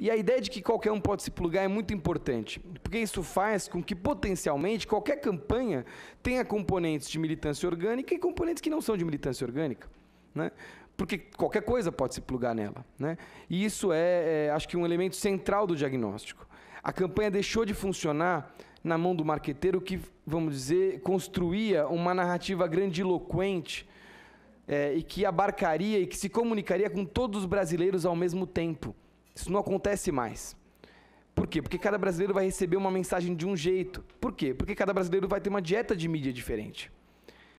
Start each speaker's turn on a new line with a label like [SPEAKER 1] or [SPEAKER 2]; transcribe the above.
[SPEAKER 1] E a ideia de que qualquer um pode se plugar é muito importante, porque isso faz com que potencialmente qualquer campanha tenha componentes de militância orgânica e componentes que não são de militância orgânica. Né? Porque qualquer coisa pode se plugar nela. Né? E isso é, é, acho que, um elemento central do diagnóstico. A campanha deixou de funcionar na mão do marqueteiro que, vamos dizer, construía uma narrativa grandiloquente é, e que abarcaria e que se comunicaria com todos os brasileiros ao mesmo tempo. Isso não acontece mais. Por quê? Porque cada brasileiro vai receber uma mensagem de um jeito. Por quê? Porque cada brasileiro vai ter uma dieta de mídia diferente.